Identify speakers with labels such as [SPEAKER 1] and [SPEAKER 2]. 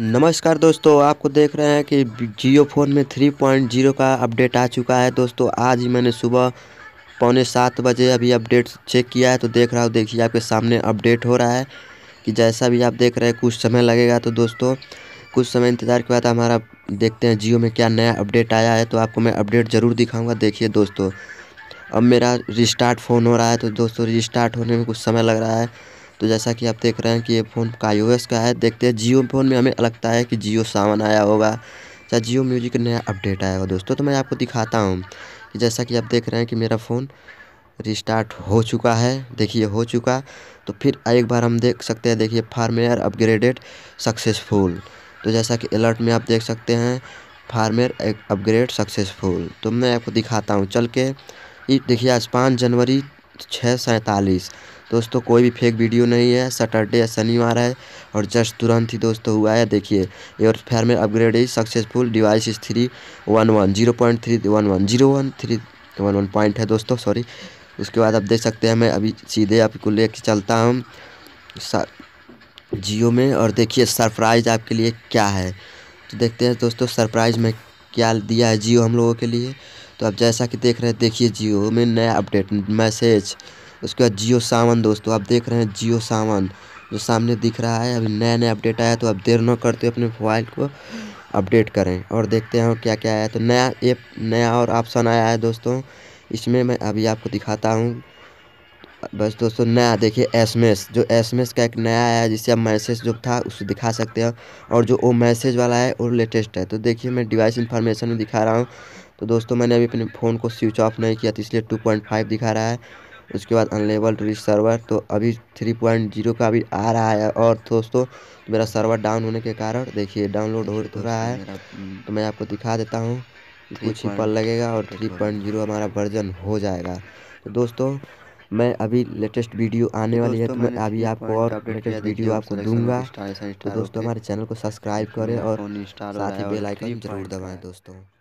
[SPEAKER 1] नमस्कार दोस्तों आपको देख रहे हैं कि जियो फ़ोन में 3.0 का अपडेट आ चुका है दोस्तों आज ही मैंने सुबह पौने सात बजे अभी अपडेट चेक किया है तो देख रहा हूँ देखिए आपके सामने अपडेट हो रहा है कि जैसा भी आप देख रहे हैं कुछ समय लगेगा तो दोस्तों कुछ समय इंतज़ार के बाद हमारा देखते हैं जियो में क्या नया अपडेट आया है तो आपको मैं अपडेट ज़रूर दिखाऊँगा देखिए दोस्तों अब मेरा रिस्टार्ट फ़ोन हो रहा है तो दोस्तों रिस्टार्ट होने में कुछ समय लग रहा है तो जैसा कि आप देख रहे हैं कि ये फ़ोन का iOS का है देखते हैं जियो फ़ोन में हमें लगता है कि जियो सावन आया होगा या जियो म्यूजिक नया अपडेट आया होगा दोस्तों तो मैं आपको दिखाता हूँ कि जैसा कि आप देख रहे हैं कि मेरा फ़ोन रिस्टार्ट हो चुका है देखिए हो चुका तो फिर एक बार हम देख सकते हैं देखिए फार्मेयर अपग्रेडेड सक्सेसफुल तो जैसा कि अलर्ट में आप देख सकते हैं फार्मेयर अपग्रेड सक्सेसफुल तो मैं आपको दिखाता हूँ चल के देखिए आज पाँच जनवरी छः सैंतालीस दोस्तों कोई भी फेक वीडियो नहीं है सैटरडे या शनिवार है और जस्ट तुरंत ही दोस्तों हुआ है देखिए एयर फेयर में upgrade is successful device is three one one zero point three one one zero one three one one point है दोस्तों सॉरी उसके बाद आप देख सकते हैं मैं अभी सीधे आपको ले कर चलता हूँ जियो में और देखिए सरप्राइज़ आपके लिए क्या है तो देखते हैं दोस्तों सरप्राइज़ में क्या दिया है जियो हम लोगों के लिए तो आप जैसा कि देख रहे हैं देखिए जियो में नया अपडेट मैसेज उसके बाद जियो सावन दोस्तों आप देख रहे हैं जियो सावन जो सामने दिख रहा है अभी नया नया अपडेट आया तो आप देर न करते अपने मोबाइल को अपडेट करें और देखते हैं क्या क्या आया तो नया ऐप नया और ऑप्शन आया है दोस्तों इसमें मैं अभी आपको दिखाता हूँ बस दोस्तों नया देखिए एस जो एस का एक नया आया है जिससे आप मैसेज जो था उसको दिखा सकते हो और जो वो मैसेज वाला है वो लेटेस्ट है तो देखिए मैं डिवाइस इन्फॉर्मेशन में दिखा रहा हूँ तो दोस्तों मैंने अभी अपने फ़ोन को स्विच ऑफ नहीं किया तो इसलिए 2.5 दिखा रहा है उसके बाद अनलेबल टू सर्वर तो अभी थ्री पॉइंट जीरो का अभी आ रहा है और दोस्तों मेरा सर्वर डाउन होने के कारण देखिए डाउनलोड हो तो रहा है हम्म। तो मैं आपको दिखा देता हूँ कुछ ही पल लगेगा और थ्री पॉइंट जीरो हमारा वर्जन हो जाएगा तो हम्म। दोस्तों मैं अभी लेटेस्ट वीडियो तो आने वाली है तो मैं अभी आपको और लेटेस्ट वीडियो आपको दूंगा तो दोस्तों हमारे चैनल को सब्सक्राइब करें और साथ ही बेल आइकन जरूर दबाएं दोस्तों